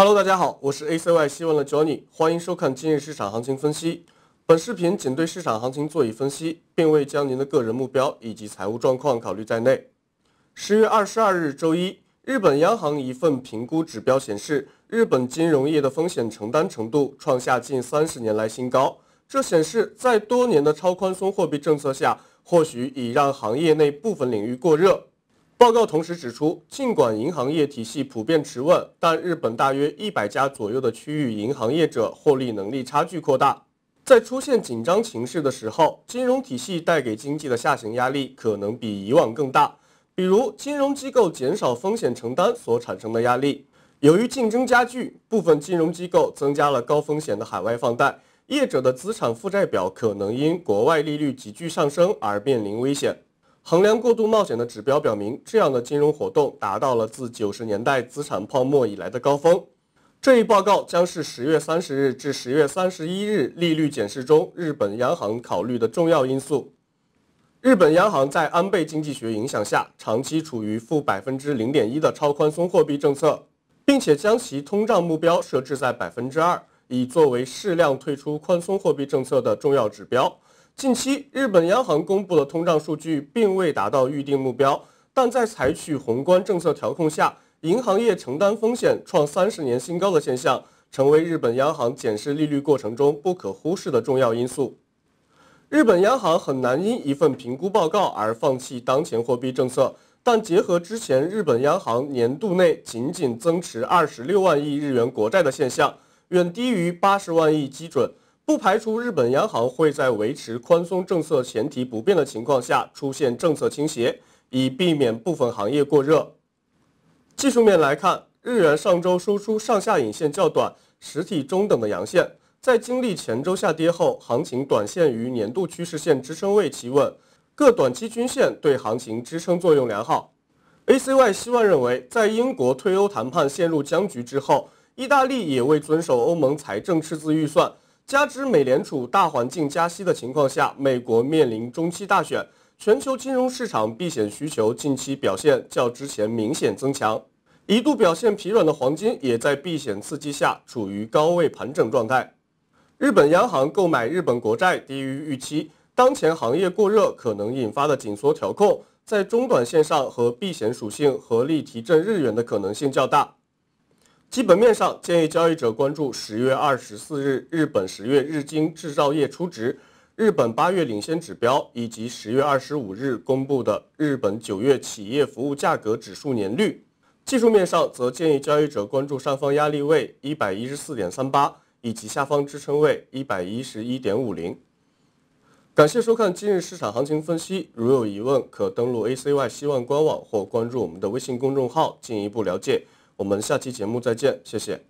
Hello，大家好，我是 ACY 希望的 Johnny，欢迎收看今日市场行情分析。本视频仅对市场行情做以分析，并未将您的个人目标以及财务状况考虑在内。十月二十二日周一，日本央行一份评估指标显示，日本金融业的风险承担程度创下近三十年来新高。这显示，在多年的超宽松货币政策下，或许已让行业内部分领域过热。报告同时指出，尽管银行业体系普遍迟问，但日本大约一百家左右的区域银行业者获利能力差距扩大。在出现紧张情势的时候，金融体系带给经济的下行压力可能比以往更大。比如，金融机构减少风险承担所产生的压力。由于竞争加剧，部分金融机构增加了高风险的海外放贷，业者的资产负债表可能因国外利率急剧上升而面临危险。衡量过度冒险的指标表明，这样的金融活动达到了自九十年代资产泡沫以来的高峰。这一报告将是十月三十日至十月三十一日利率减释中日本央行考虑的重要因素。日本央行在安倍经济学影响下，长期处于负百分之零点一的超宽松货币政策，并且将其通胀目标设置在百分之二，以作为适量退出宽松货币政策的重要指标。近期，日本央行公布的通胀数据并未达到预定目标，但在采取宏观政策调控下，银行业承担风险创三十年新高的现象，成为日本央行减息利率过程中不可忽视的重要因素。日本央行很难因一份评估报告而放弃当前货币政策，但结合之前日本央行年度内仅仅增持二十六万亿日元国债的现象，远低于八十万亿基准。不排除日本央行会在维持宽松政策前提不变的情况下出现政策倾斜，以避免部分行业过热。技术面来看，日元上周收出上下影线较短、实体中等的阳线，在经历前周下跌后，行情短线于年度趋势线支撑位企稳，各短期均线对行情支撑作用良好。A C Y 希望认为，在英国退欧谈判陷入僵局之后，意大利也未遵守欧盟财政赤字预算。加之美联储大环境加息的情况下，美国面临中期大选，全球金融市场避险需求近期表现较之前明显增强，一度表现疲软的黄金也在避险刺激下处于高位盘整状态。日本央行购买日本国债低于预期，当前行业过热可能引发的紧缩调控，在中短线上和避险属性合力提振日元的可能性较大。基本面上建议交易者关注十月二十四日日本十月日经制造业初值、日本八月领先指标以及十月二十五日公布的日本九月企业服务价格指数年率。技术面上则建议交易者关注上方压力位一百一十四点三八以及下方支撑位一百一十一点五零。感谢收看今日市场行情分析，如有疑问可登录 ACY 希望官网或关注我们的微信公众号进一步了解。我们下期节目再见，谢谢。